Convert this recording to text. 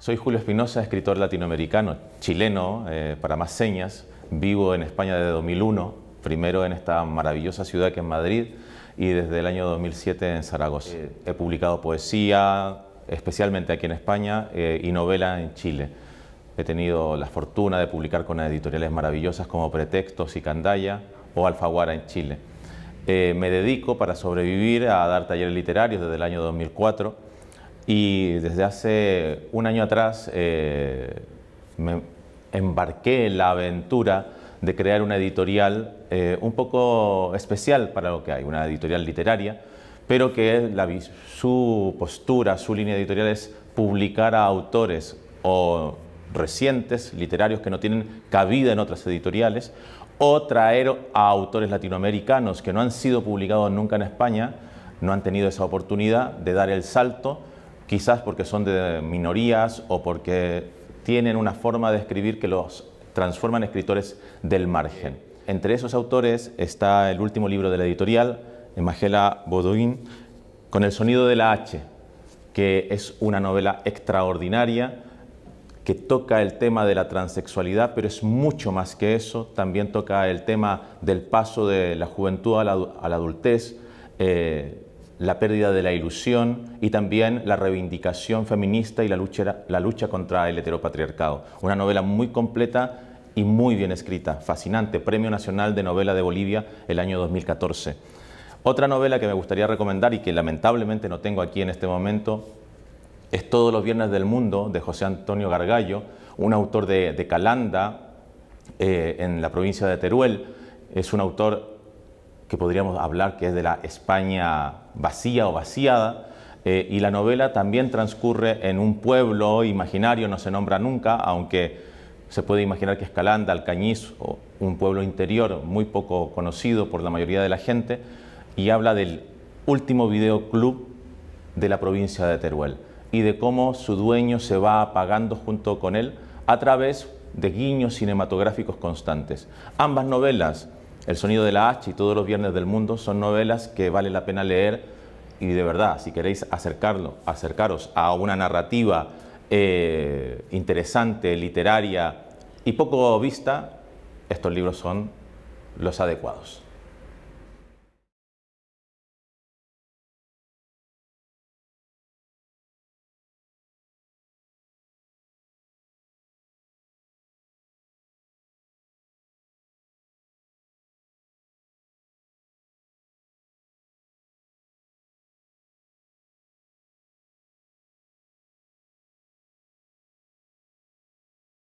Soy Julio Espinosa, escritor latinoamericano, chileno, eh, para más señas. Vivo en España desde 2001, primero en esta maravillosa ciudad que es Madrid y desde el año 2007 en Zaragoza. Eh, he publicado poesía, especialmente aquí en España, eh, y novela en Chile. He tenido la fortuna de publicar con editoriales maravillosas como Pretextos y Candaya o Alfaguara en Chile. me dedico para sobrevivir a dar talleres literarios desde el año 2004 y desde hace un año atrás eh, me embarqué en la aventura de crear una editorial eh, un poco especial para lo que hay, una editorial literaria, pero que su postura, su línea editorial es publicar a autores o recientes, literarios que no tienen cabida en otras editoriales, o traer a autores latinoamericanos que no han sido publicados nunca en España, no han tenido esa oportunidad de dar el salto quizás porque son de minorías o porque tienen una forma de escribir que los transforma en escritores del margen. Entre esos autores está el último libro de la editorial, Magela Baudouin, con el sonido de la H, que es una novela extraordinaria que toca el tema de la transexualidad, pero es mucho más que eso, también toca el tema del paso de la juventud a la, adultez, eh, la pérdida de la ilusión y también la reivindicación feminista y la lucha, la lucha contra el heteropatriarcado. Una novela muy completa y muy bien escrita, fascinante, Premio Nacional de Novela de Bolivia el año 2014. Otra novela que me gustaría recomendar y que lamentablemente no tengo aquí en este momento es Todos los Viernes del Mundo de José Antonio Gargallo, un autor de, Calanda eh, en la provincia de Teruel. Es un autor que podríamos hablar que es de la España vacía o vaciada. Eh, y la novela también transcurre en un pueblo imaginario, no se nombra nunca, aunque se puede imaginar que Escalanda, Alcañiz, un pueblo interior muy poco conocido por la mayoría de la gente, y habla del último videoclub de la provincia de Teruel y de cómo su dueño se va apagando junto con él a través de guiños cinematográficos constantes. Ambas novelas el sonido de la H y todos los viernes del mundo son novelas que vale la pena leer y de verdad, si queréis acercarlo, acercaros a una narrativa eh, interesante, literaria y poco vista, estos libros son los adecuados.